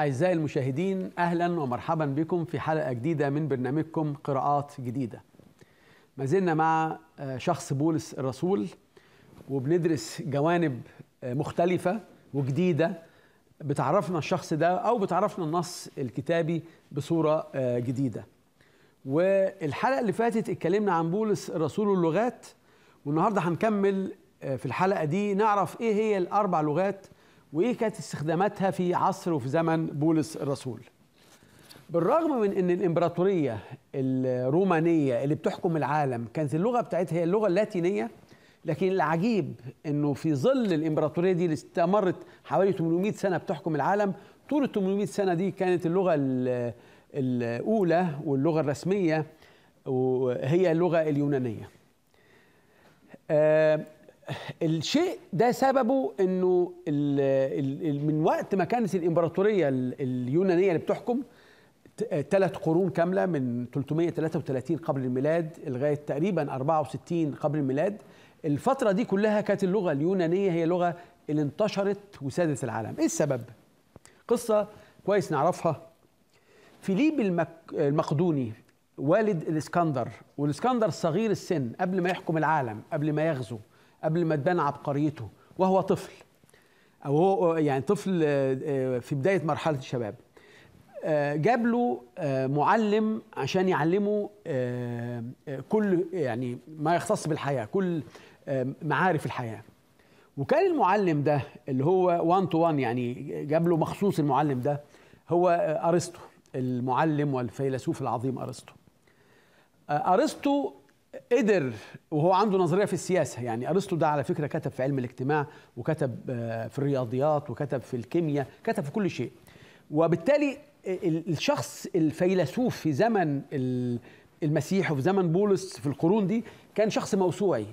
أعزائي المشاهدين أهلا ومرحبا بكم في حلقة جديدة من برنامجكم قراءات جديدة ما زلنا مع آه، شخص بولس الرسول وبندرس جوانب آه، مختلفة وجديدة بتعرفنا الشخص ده أو بتعرفنا النص الكتابي بصورة آه، جديدة والحلقة اللي فاتت اتكلمنا عن بولس الرسول واللغات والنهاردة هنكمل في الحلقة دي نعرف إيه هي الأربع لغات وايه كانت استخداماتها في عصر وفي زمن بولس الرسول بالرغم من ان الامبراطوريه الرومانيه اللي بتحكم العالم كانت اللغه بتاعتها هي اللغه اللاتينيه لكن العجيب انه في ظل الامبراطوريه دي اللي استمرت حوالي 800 سنه بتحكم العالم طول ال 800 سنه دي كانت اللغه الاولى واللغه الرسميه وهي اللغه اليونانيه آه، الشيء ده سببه انه الـ الـ من وقت ما كانت الامبراطوريه اليونانيه اللي بتحكم ثلاث قرون كامله من 333 قبل الميلاد لغايه تقريبا 64 قبل الميلاد الفتره دي كلها كانت اللغه اليونانيه هي اللغه اللي انتشرت وسادت العالم ايه السبب قصه كويس نعرفها فيليب المقدوني والد الاسكندر والاسكندر صغير السن قبل ما يحكم العالم قبل ما يغزو قبل ما تبان عبقريته وهو طفل او هو يعني طفل آه، آه، في بدايه مرحله الشباب آه، جاب له معلم عشان يعلمه كل يعني ما يختص بالحياه كل معارف الحياه وكان المعلم ده اللي هو 1 تو 1 يعني جاب له مخصوص المعلم ده هو ارسطو المعلم والفيلسوف العظيم ارسطو ارسطو قدر وهو عنده نظريه في السياسه يعني ارسطو ده على فكره كتب في علم الاجتماع وكتب آه، في الرياضيات وكتب في الكيمياء كتب في كل شيء وبالتالي الشخص الفيلسوف في زمن المسيح وفي زمن بولس في القرون دي كان شخص موسوعي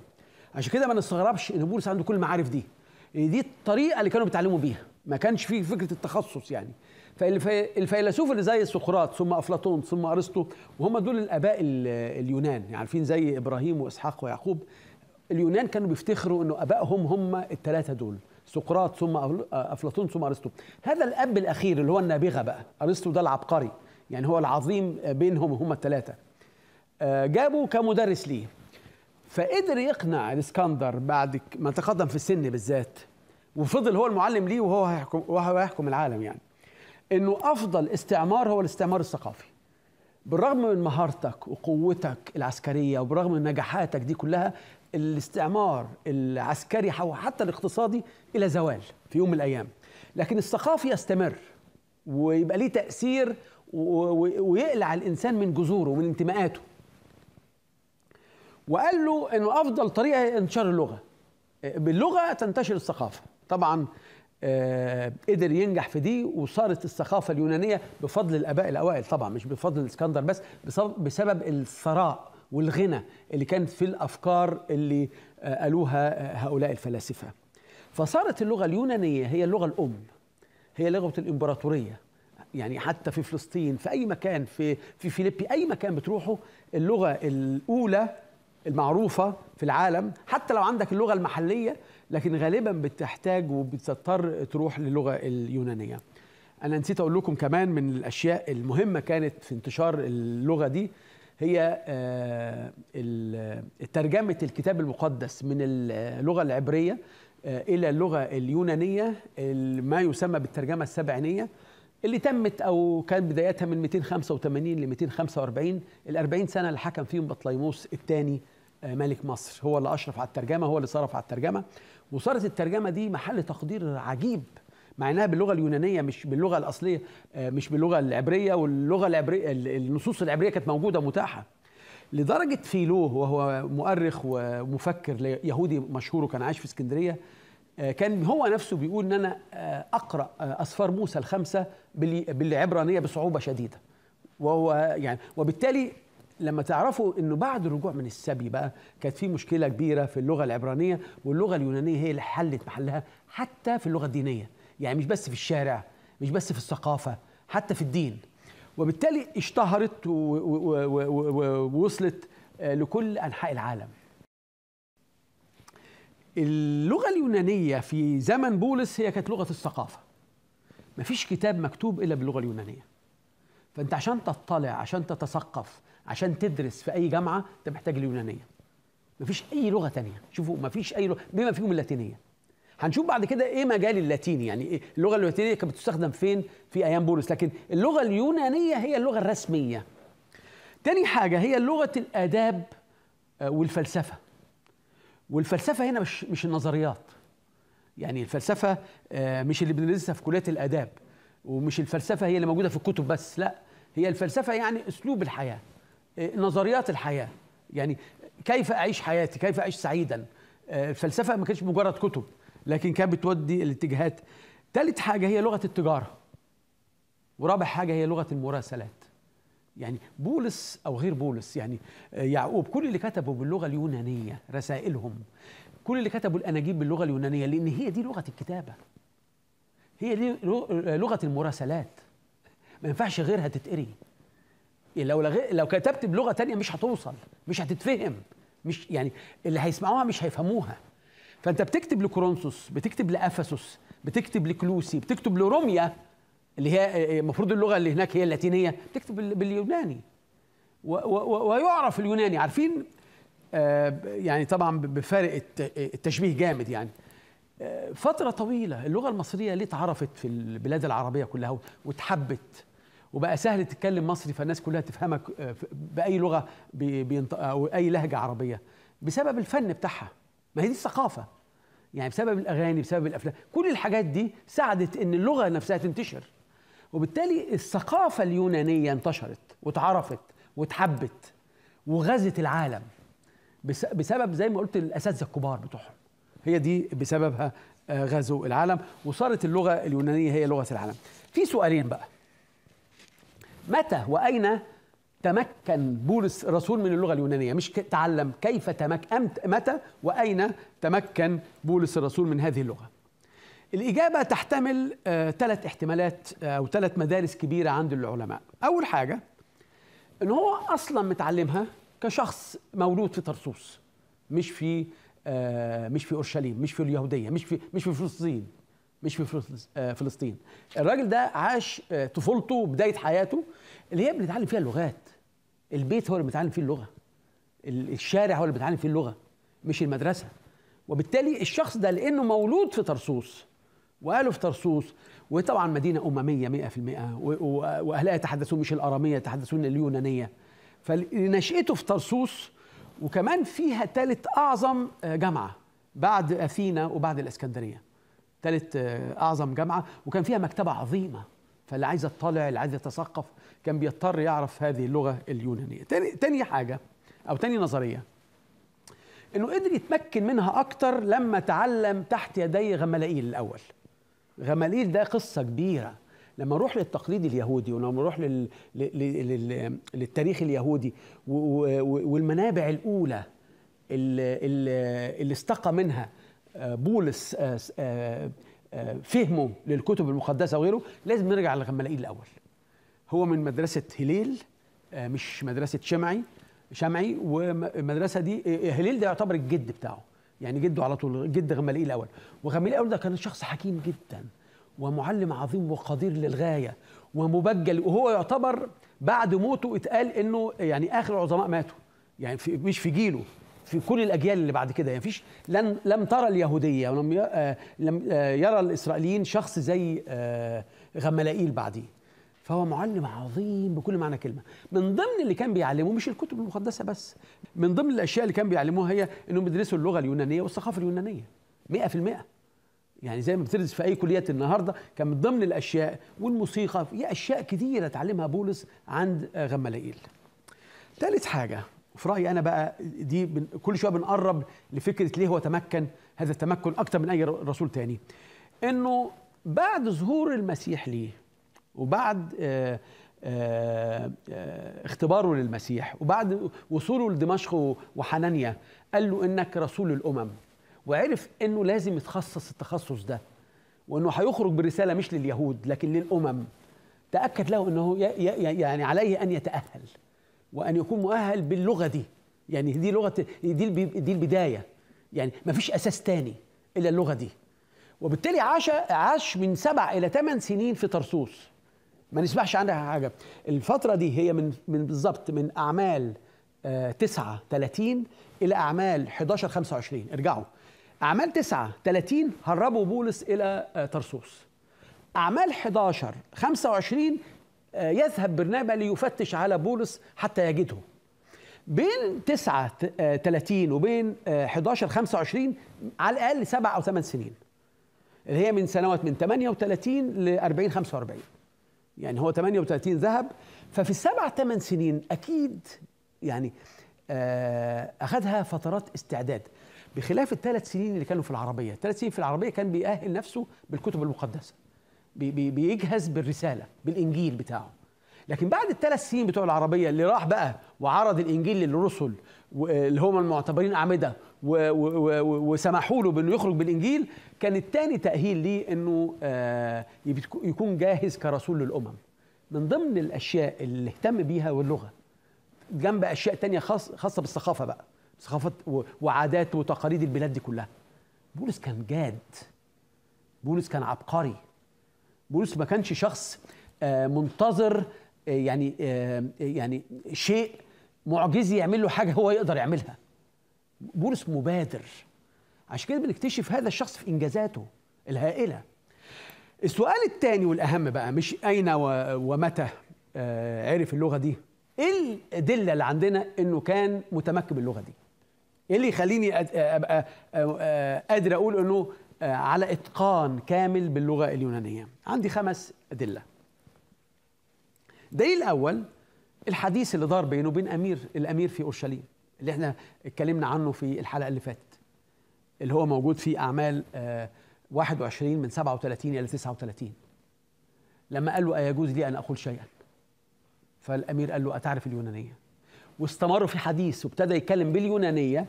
عشان كده ما نستغربش ان بولس عنده كل المعارف دي يعني دي الطريقه اللي كانوا بيتعلموا بيها ما كانش فيه فكره التخصص يعني فالفيلسوف اللي زي سقراط ثم افلاطون ثم ارسطو وهم دول الاباء اليونان يعني عارفين زي ابراهيم واسحاق ويعقوب اليونان كانوا بيفتخروا انه ابائهم هم الثلاثه دول سقراط ثم افلاطون ثم ارسطو هذا الاب الاخير اللي هو النابغه بقى ارسطو ده العبقري يعني هو العظيم بينهم هم الثلاثه آه، جابوا كمدرس ليه فقدر يقنع الاسكندر بعد ما تقدم في السن بالذات وفضل هو المعلم ليه وهو هيحكم وهو هيحكم العالم يعني انه افضل استعمار هو الاستعمار الثقافي بالرغم من مهارتك وقوتك العسكريه وبرغم من نجاحاتك دي كلها الاستعمار العسكري او حتى الاقتصادي الى زوال في يوم من الايام لكن الثقافي يستمر ويبقى ليه تاثير ويقلع الانسان من جذوره ومن انتماءاته وقال له انه افضل طريقه هي انتشار اللغه باللغه تنتشر الثقافه طبعا آه، قدر ينجح في دي وصارت الثقافه اليونانيه بفضل الاباء الاوائل طبعا مش بفضل الاسكندر بس بسبب الثراء والغنى اللي كانت في الافكار اللي آه، قالوها آه، هؤلاء الفلاسفه فصارت اللغه اليونانيه هي اللغه الام هي لغه الامبراطوريه يعني حتى في فلسطين في اي مكان في في فيليبي اي مكان بتروحه اللغه الاولى المعروفه في العالم حتى لو عندك اللغه المحليه لكن غالبا بتحتاج وبتضطر تروح للغه اليونانيه انا نسيت اقول لكم كمان من الاشياء المهمه كانت في انتشار اللغه دي هي آه، ترجمه الكتاب المقدس من اللغه العبريه آه، الى اللغه اليونانيه ما يسمى بالترجمه السبعينيه اللي تمت او كان بدايتها من 285 ل 245 ال 40 سنه اللي حكم فيهم بطليموس الثاني آه، ملك مصر هو اللي اشرف على الترجمه هو اللي صرف على الترجمه وصارت الترجمه دي محل تقدير عجيب مع انها باللغه اليونانيه مش باللغه الاصليه آه، مش باللغه العبريه واللغه العبريه النصوص العبريه كانت موجوده متاحه لدرجه فيلوه وهو مؤرخ ومفكر يهودي مشهور وكان عايش في اسكندريه آه، كان هو نفسه بيقول ان انا اقرا اسفار موسى الخمسه بالعبرانيه بصعوبه شديده وهو يعني وبالتالي لما تعرفوا انه بعد الرجوع من السبي بقى كانت في مشكله كبيره في اللغه العبرانيه واللغه اليونانيه هي اللي حلت محلها حتى في اللغه الدينيه يعني مش بس في الشارع مش بس في الثقافه حتى في الدين وبالتالي اشتهرت ووصلت آه، لكل انحاء العالم اللغه اليونانيه في زمن بولس هي كانت لغه الثقافه مفيش كتاب مكتوب الا باللغه اليونانيه فانت عشان تطلع عشان تتثقف عشان تدرس في اي جامعه انت محتاج اليونانيه مفيش اي لغه تانية شوفوا مفيش اي لغة بما فيهم اللاتينيه هنشوف بعد كده ايه مجال اللاتيني يعني إيه اللغه اللاتينيه كانت بتستخدم فين في ايام بولس لكن اللغه اليونانيه هي اللغه الرسميه تاني حاجه هي لغه الاداب آه، والفلسفه والفلسفه هنا مش مش النظريات يعني الفلسفه آه، مش اللي بندرسها في كليه الاداب ومش الفلسفه هي اللي موجوده في الكتب بس لا هي الفلسفه يعني اسلوب الحياه آه، نظريات الحياه يعني كيف اعيش حياتي كيف اعيش سعيدا الفلسفه آه، ما كانتش مجرد كتب لكن كانت بتودي الاتجاهات ثالث حاجه هي لغه التجاره ورابع حاجه هي لغه المراسلات يعني بولس او غير بولس يعني آه، يعقوب كل اللي كتبوا باللغه اليونانيه رسائلهم كل اللي كتبوا الاناجيل باللغه اليونانيه لان هي دي لغه الكتابه هي دي لغه المراسلات ما ينفعش غيرها تتقري لو لغ... لو كتبت بلغه تانية مش هتوصل مش هتتفهم مش يعني اللي هيسمعوها مش هيفهموها فانت بتكتب لكورنثوس بتكتب لافسس بتكتب لكلوسي بتكتب لروميا اللي هي آه، المفروض اللغه اللي هناك هي اللاتينيه بتكتب باليوناني و... و... ويعرف اليوناني عارفين آه يعني طبعا بفارق الت... التشبيه جامد يعني آه، فترة طويلة اللغة المصرية ليه اتعرفت في البلاد العربية كلها واتحبت وبقى سهل تتكلم مصري فالناس كلها تفهمك آه، باي لغه او اي لهجه عربيه بسبب الفن بتاعها ما هي دي الثقافه يعني بسبب الاغاني بسبب الافلام كل الحاجات دي ساعدت ان اللغه نفسها تنتشر وبالتالي الثقافه اليونانيه انتشرت وتعرفت واتحبت وغزت العالم بسبب زي ما قلت الاساتذه الكبار بتوعهم هي دي بسببها آه، غزو العالم وصارت اللغه اليونانيه هي لغه العالم في سؤالين بقى متى وأين تمكن بولس الرسول من اللغة اليونانية مش تعلم كيف تمكن متى وأين تمكن بولس الرسول من هذه اللغة الإجابة تحتمل آه، ثلاث احتمالات آه، أو ثلاث مدارس كبيرة عند العلماء أول حاجة إن هو أصلا متعلمها كشخص مولود في طرسوس مش في آه، مش في اورشليم مش في اليهوديه مش في مش في فلسطين مش في آه، فلسطين الراجل ده عاش آه، طفولته بدايه حياته اللي هي بنتعلم فيها اللغات البيت هو اللي بنتعلم فيه اللغه الشارع هو اللي بنتعلم فيه اللغه مش المدرسه وبالتالي الشخص ده لانه مولود في طرسوس وقالوا في طرسوس وطبعا مدينه امميه 100% واهلها يتحدثون مش الاراميه يتحدثون اليونانيه فنشأته في طرسوس وكمان فيها ثالث اعظم آه، جامعه بعد اثينا وبعد الاسكندريه ثالث آه، اعظم جامعه وكان فيها مكتبه عظيمه فاللي عايز يطلع اللي عايز يتثقف كان بيضطر يعرف هذه اللغه اليونانيه تاني, تاني حاجه او تاني نظريه انه قدر يتمكن منها اكتر لما تعلم تحت يدي غملائيل الاول غماليل ده قصة كبيرة لما اروح للتقليد اليهودي ولما اروح لل... لل... للتاريخ اليهودي و... و... والمنابع الاولى اللي, اللي استقى منها بولس آه، آه، آه، فهمه للكتب المقدسه وغيره لازم نرجع لغمالائيل الاول هو من مدرسه هليل مش مدرسه شمعي شمعي والمدرسه دي هليل ده يعتبر الجد بتاعه يعني جده على طول جد غمالائيل الاول وغمالائيل الاول ده كان شخص حكيم جدا ومعلم عظيم وقدير للغايه ومبجل وهو يعتبر بعد موته اتقال انه يعني اخر العظماء ماتوا يعني في مش في جيله في كل الاجيال اللي بعد كده يعني مفيش لن لم ترى اليهوديه ولم لم آه، آه، يرى الاسرائيليين شخص زي آه، غملائيل بعديه فهو معلم عظيم بكل معنى كلمه من ضمن اللي كان بيعلمه مش الكتب المقدسه بس من ضمن الاشياء اللي كان بيعلموها هي انهم بيدرسوا اللغه اليونانيه والثقافه اليونانيه 100% يعني زي ما بتدرس في اي كليات النهارده كان من ضمن الاشياء والموسيقى في اشياء كثيره اتعلمها بولس عند غملائيل ثالث حاجه في رايي انا بقى دي كل شويه بنقرب لفكره ليه هو تمكن هذا التمكن اكتر من اي رسول تاني انه بعد ظهور المسيح ليه وبعد آآ آه، آآ آه، آه، اختباره للمسيح وبعد وصوله لدمشق وحنانيا قال له انك رسول الامم وعرف انه لازم يتخصص التخصص ده وانه هيخرج برساله مش لليهود لكن للامم تاكد له انه يعني عليه ان يتاهل وان يكون مؤهل باللغه دي يعني دي لغه دي دي البدايه يعني ما فيش اساس تاني الا اللغه دي وبالتالي عاش عاش من سبع الى ثمان سنين في طرسوس ما نسمعش عنها حاجه الفتره دي هي من من بالظبط من اعمال 9 آه، 30 الى اعمال 11 25 ارجعوا اعمال 9 30 هربوا بولس الى آه، طرسوس اعمال 11 25 آه، يذهب برنابا ليفتش على بولس حتى يجده بين 39 آه، وبين 11 آه، 25 على الاقل سبع او ثمان سنين اللي هي من سنوات من 38 ل 40 45 يعني هو 38 ذهب ففي السبع ثمان سنين اكيد يعني اخذها فترات استعداد بخلاف الثلاث سنين اللي كانوا في العربيه الثلاث سنين في العربيه كان بيأهل نفسه بالكتب المقدسه بيجهز بالرساله بالانجيل بتاعه لكن بعد الثلاث سنين بتوع العربيه اللي راح بقى وعرض الانجيل للرسل اللي هم المعتبرين اعمده وسمحوا له بانه يخرج بالانجيل كان الثاني تاهيل ليه انه آه، يكون جاهز كرسول للامم من ضمن الاشياء اللي اهتم بيها واللغه جنب اشياء تانية خاصه بالثقافه بقى ثقافات وعادات وتقاليد البلاد دي كلها بولس كان جاد بولس كان عبقري بولس ما كانش شخص منتظر يعني يعني شيء معجزي يعمل له حاجه هو يقدر يعملها بولس مبادر عشان كده بنكتشف هذا الشخص في انجازاته الهائله السؤال الثاني والاهم بقى مش اين ومتى عرف اللغه دي ايه الادله اللي عندنا انه كان متمكن باللغه دي ايه اللي يخليني ابقى قادر اقول انه آه، على إتقان كامل باللغة اليونانية عندي خمس أدلة دليل الأول الحديث اللي دار بينه وبين أمير الأمير في أورشليم اللي احنا اتكلمنا عنه في الحلقة اللي فاتت اللي هو موجود في أعمال 21 آه، من 37 إلى 39 لما قال له أيجوز لي أن أقول شيئا فالأمير قال له أتعرف اليونانية واستمروا في حديث وابتدى يتكلم باليونانية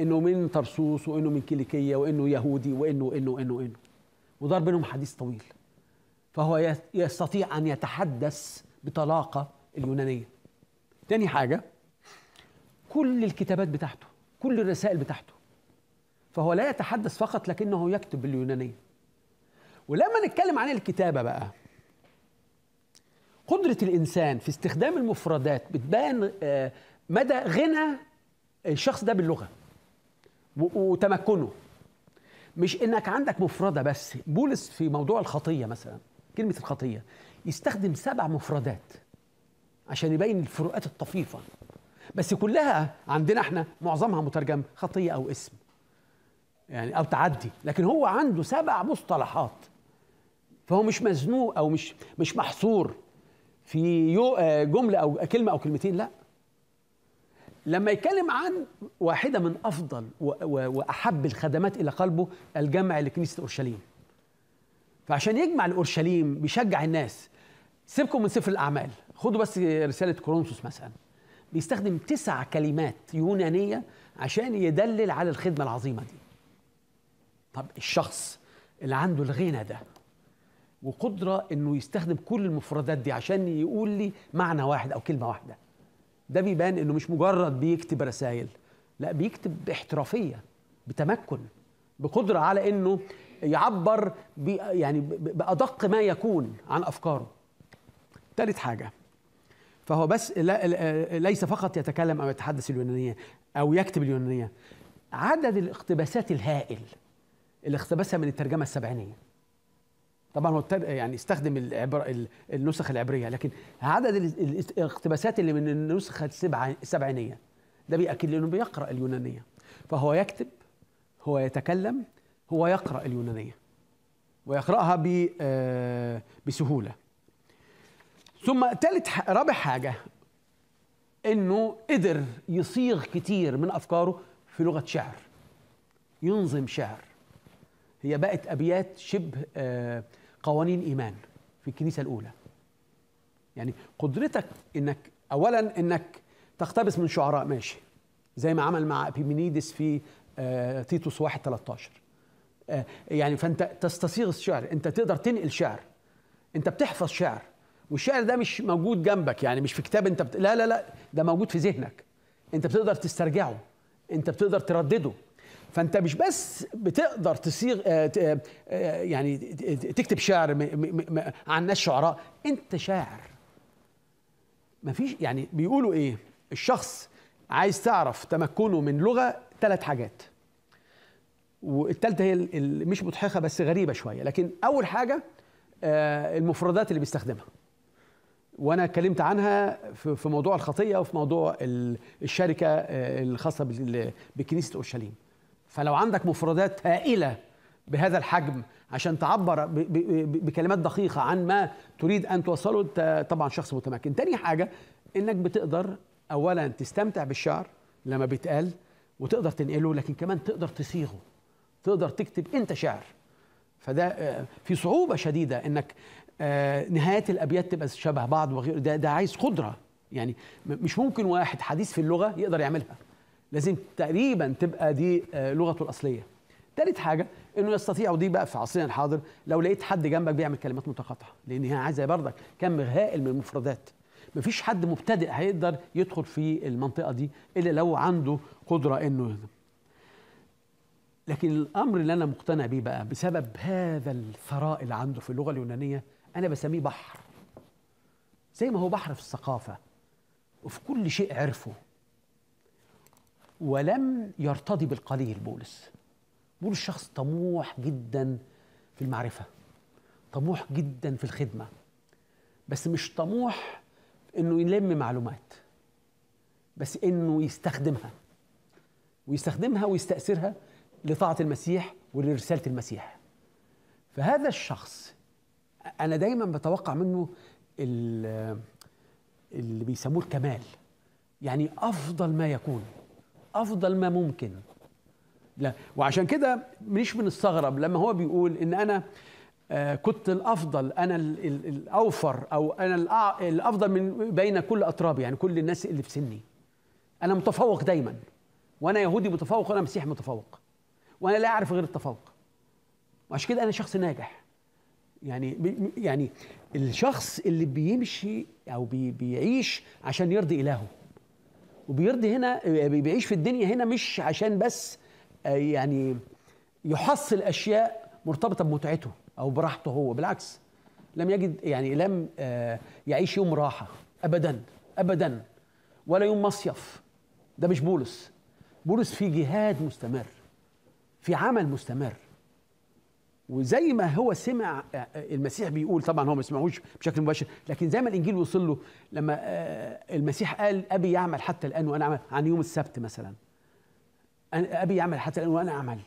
انه من طرسوس وانه من كيليكيه وانه يهودي وانه انه انه انه ودار بينهم حديث طويل فهو يستطيع ان يتحدث بطلاقه اليونانيه تاني حاجه كل الكتابات بتاعته كل الرسائل بتاعته فهو لا يتحدث فقط لكنه يكتب باليونانيه ولما نتكلم عن الكتابه بقى قدره الانسان في استخدام المفردات بتبان آه، مدى غنى الشخص ده باللغه وتمكنه مش انك عندك مفرده بس بولس في موضوع الخطيه مثلا كلمه الخطيه يستخدم سبع مفردات عشان يبين الفروقات الطفيفه بس كلها عندنا احنا معظمها مترجم خطيه او اسم يعني او تعدي لكن هو عنده سبع مصطلحات فهو مش مزنوق او مش مش محصور في آه، جمله او كلمه او كلمتين لا لما يتكلم عن واحده من افضل واحب الخدمات الى قلبه الجمع لكنيسه اورشليم فعشان يجمع لاورشليم بيشجع الناس سيبكم من سفر الاعمال خدوا بس رساله كورنثوس مثلا بيستخدم تسع كلمات يونانيه عشان يدلل على الخدمه العظيمه دي طب الشخص اللي عنده الغنى ده وقدره انه يستخدم كل المفردات دي عشان يقول لي معنى واحد او كلمه واحده ده بيبان انه مش مجرد بيكتب رسائل لا بيكتب باحترافيه بتمكن بقدره على انه يعبر بي يعني بادق ما يكون عن افكاره ثالث حاجه فهو بس لا ليس فقط يتكلم او يتحدث اليونانيه او يكتب اليونانيه عدد الاقتباسات الهائل اللي اقتبسها من الترجمه السبعينيه طبعا هو يعني استخدم العبر النسخ العبريه لكن عدد الاقتباسات اللي من النسخه السبعينيه ده بياكد لي انه بيقرا اليونانيه فهو يكتب هو يتكلم هو يقرا اليونانيه ويقراها آه، بسهوله ثم ثالث رابع حاجه انه قدر يصيغ كتير من افكاره في لغه شعر ينظم شعر هي بقت ابيات شبه آه قوانين إيمان في الكنيسة الأولى يعني قدرتك إنك أولا إنك تقتبس من شعراء ماشي زي ما عمل مع ابيمينيدس في آه تيتوس 1 13 آه يعني فانت تستصيغ الشعر انت تقدر تنقل شعر انت بتحفظ شعر والشعر ده مش موجود جنبك يعني مش في كتاب انت بت... لا لا لا ده موجود في ذهنك انت بتقدر تسترجعه انت بتقدر تردده فانت مش بس بتقدر تصيغ آه، آه، آه، يعني تكتب شعر عن ناس شعراء انت شاعر مفيش يعني بيقولوا ايه الشخص عايز تعرف تمكنه من لغه ثلاث حاجات والثالثه هي اللي مش مضحكه بس غريبه شويه لكن اول حاجه المفردات اللي بيستخدمها وانا اتكلمت عنها في موضوع الخطيه وفي موضوع الشركه الخاصه بكنيسه اورشليم فلو عندك مفردات هائله بهذا الحجم عشان تعبر بكلمات دقيقه عن ما تريد ان توصله انت طبعا شخص متمكن تاني حاجه انك بتقدر اولا تستمتع بالشعر لما بيتقال وتقدر تنقله لكن كمان تقدر تصيغه تقدر تكتب انت شعر فده آه، في صعوبه شديده انك آه، نهايات الابيات تبقى شبه بعض وغير ده ده عايز قدره يعني مش ممكن واحد حديث في اللغه يقدر يعملها لازم تقريبا تبقى دي آه، لغته الاصليه ثالث حاجه انه يستطيع ودي بقى في عصرنا الحاضر لو لقيت حد جنبك بيعمل كلمات متقاطعه لان هي عايزه برضك كم هائل من المفردات مفيش حد مبتدئ هيقدر يدخل في المنطقه دي الا لو عنده قدره انه لكن الامر اللي انا مقتنع بيه بقى بسبب هذا الثراء اللي عنده في اللغه اليونانيه انا بسميه بحر زي ما هو بحر في الثقافه وفي كل شيء عرفه ولم يرتضي بالقليل بولس بولس شخص طموح جدا في المعرفة طموح جدا في الخدمة بس مش طموح انه يلم معلومات بس انه يستخدمها ويستخدمها ويستأثرها لطاعة المسيح ولرسالة المسيح فهذا الشخص انا دايما بتوقع منه اللي بيسموه الكمال يعني افضل ما يكون افضل ما ممكن لا وعشان كده مش بنستغرب لما هو بيقول ان انا آه، كنت الافضل انا الاوفر او انا الافضل من بين كل اترابي يعني كل الناس اللي في سني انا متفوق دايما وانا يهودي متفوق وانا مسيحي متفوق وانا لا اعرف غير التفوق وعشان كده انا شخص ناجح يعني يعني الشخص اللي بيمشي او بيعيش عشان يرضي الهه وبيرضي هنا بيعيش في الدنيا هنا مش عشان بس آه، يعني يحصل اشياء مرتبطه بمتعته او براحته هو بالعكس لم يجد يعني لم آه، يعيش يوم راحه ابدا ابدا ولا يوم مصيف ده مش بولس بولس في جهاد مستمر في عمل مستمر وزي ما هو سمع آه، آه، المسيح بيقول طبعا هو ما سمعوش بشكل مباشر لكن زي ما الانجيل وصل له لما آه، المسيح قال ابي يعمل حتى الان وانا اعمل عن يوم السبت مثلا ابي يعمل حتى الان وانا اعمل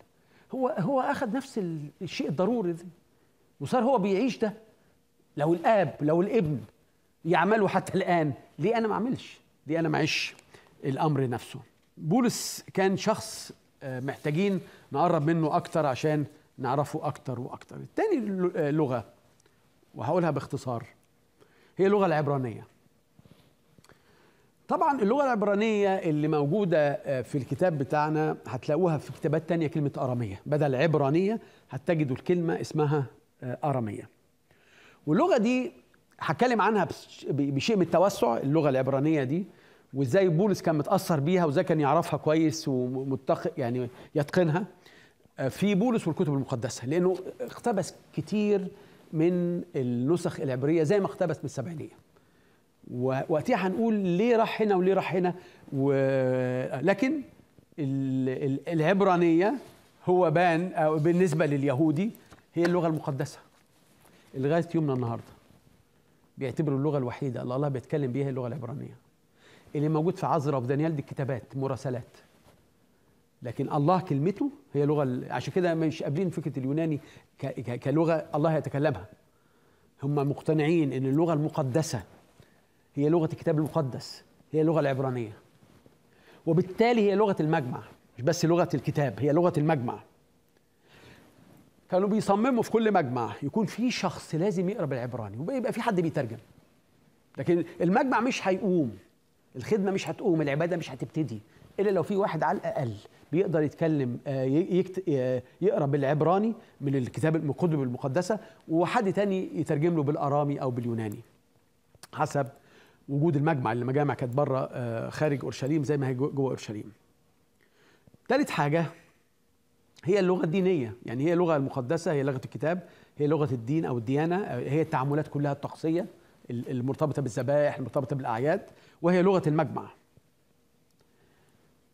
هو هو اخذ نفس الشيء الضروري ده وصار هو بيعيش ده لو الاب لو الابن يعملوا حتى الان ليه انا ما اعملش ليه انا ما اعيش الامر نفسه بولس كان شخص محتاجين نقرب منه اكتر عشان نعرفه أكتر وأكتر تاني آه، لغة وهقولها باختصار هي اللغة العبرانية طبعا اللغة العبرانية اللي موجودة آه، في الكتاب بتاعنا هتلاقوها في كتابات تانية كلمة أرامية بدل عبرانية هتجدوا الكلمة اسمها آه، أرامية واللغة دي هتكلم عنها بشيء من التوسع اللغة العبرانية دي وازاي بولس كان متأثر بيها وازاي كان يعرفها كويس ومتق يعني يتقنها في بولس والكتب المقدسه لانه اقتبس كتير من النسخ العبريه زي ما اقتبس من السبعينيه وقتها هنقول ليه راح هنا وليه راح هنا و... لكن العبرانيه هو بان أو بالنسبه لليهودي هي اللغه المقدسه لغايه يومنا النهارده بيعتبروا اللغه الوحيده اللي الله بيتكلم بيها اللغه العبرانيه اللي موجود في عذراء وفي دانيال دي كتابات مراسلات لكن الله كلمته هي لغه عشان كده مش قابلين فكره اليوناني كلغه الله يتكلمها هم مقتنعين ان اللغه المقدسه هي لغه الكتاب المقدس هي اللغه العبرانيه وبالتالي هي لغه المجمع مش بس لغه الكتاب هي لغه المجمع كانوا بيصمموا في كل مجمع يكون في شخص لازم يقرا بالعبراني ويبقى في حد بيترجم لكن المجمع مش هيقوم الخدمه مش هتقوم العباده مش هتبتدي الا لو في واحد على الاقل بيقدر يتكلم آه، آه، يقرا بالعبراني من الكتاب المقدم الكتب المقدسه وحد تاني يترجم له بالارامي او باليوناني حسب وجود المجمع اللي المجامع كانت بره آه، خارج اورشليم زي ما هي جوه اورشليم ثالث حاجه هي اللغه الدينيه يعني هي اللغه المقدسه هي لغه الكتاب هي لغه الدين او الديانه هي التعاملات كلها الطقسيه المرتبطه بالذبائح المرتبطه بالاعياد وهي لغه المجمع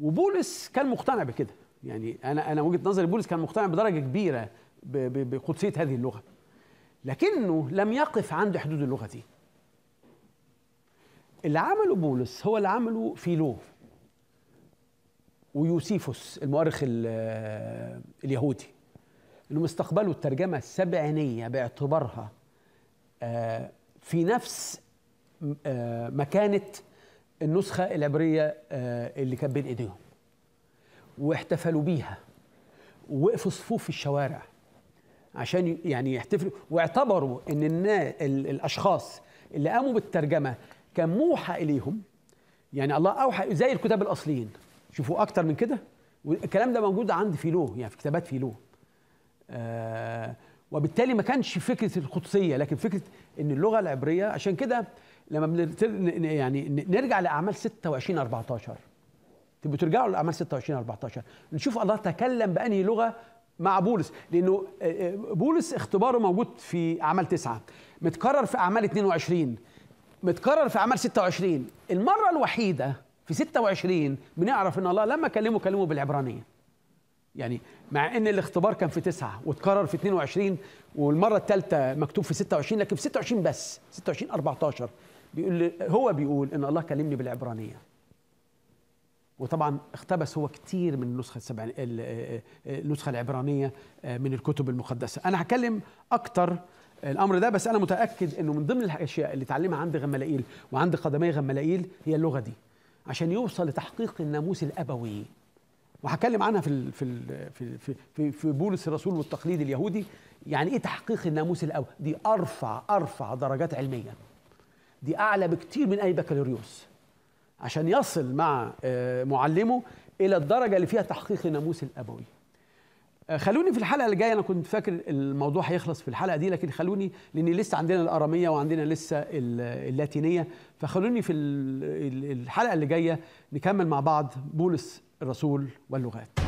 وبولس كان مقتنع بكده يعني انا انا وجهه نظري بولس كان مقتنع بدرجه كبيره بقدسيه هذه اللغه لكنه لم يقف عند حدود اللغه دي اللي عمله بولس هو اللي عمله فيلو ويوسيفوس المؤرخ آه، اليهودي انهم استقبلوا الترجمه السبعينيه باعتبارها آه، في نفس آه، مكانه النسخة العبرية آه، اللي كانت بين ايديهم واحتفلوا بيها وقفوا صفوف في الشوارع عشان يعني يحتفلوا واعتبروا ان النا... الاشخاص اللي قاموا بالترجمة كان موحى اليهم يعني الله اوحى زي الكتاب الاصليين شوفوا اكتر من كده والكلام ده موجود عند فيلو يعني في كتابات فيلو آه وبالتالي ما كانش فكره القدسيه لكن فكره ان اللغه العبريه عشان كده لما يعني نرجع لاعمال 26 14 تبقوا ترجعوا لاعمال 26 14 نشوف الله تكلم بانهي لغه مع بولس لانه آه، آه، بولس اختباره موجود في اعمال تسعه متكرر في اعمال 22 متكرر في اعمال 26 المره الوحيده في 26 بنعرف ان الله لما كلمه كلمه بالعبرانيه يعني مع ان الاختبار كان في تسعة واتكرر في 22 والمره الثالثه مكتوب في 26 لكن في 26 بس 26 14 بيقول هو بيقول ان الله كلمني بالعبرانيه وطبعا اقتبس هو كتير من النسخه السبعين آه، آه، النسخه العبرانيه آه، من الكتب المقدسه انا هكلم اكتر الامر ده بس انا متاكد انه من ضمن الاشياء اللي تعلمها عند غملائيل وعند قدمي غملائيل هي اللغه دي عشان يوصل لتحقيق الناموس الابوي وهكلم عنها في في في في, في بولس الرسول والتقليد اليهودي يعني ايه تحقيق الناموس الابوي دي ارفع ارفع درجات علميه دي اعلى بكتير من اي بكالوريوس عشان يصل مع آه، معلمه الى الدرجه اللي فيها تحقيق الناموس الابوي آه، خلوني في الحلقه اللي جايه انا كنت فاكر الموضوع هيخلص في الحلقه دي لكن خلوني لان لسه عندنا الاراميه وعندنا لسه اللاتينيه فخلوني في الحلقه اللي جايه نكمل مع بعض بولس الرسول واللغات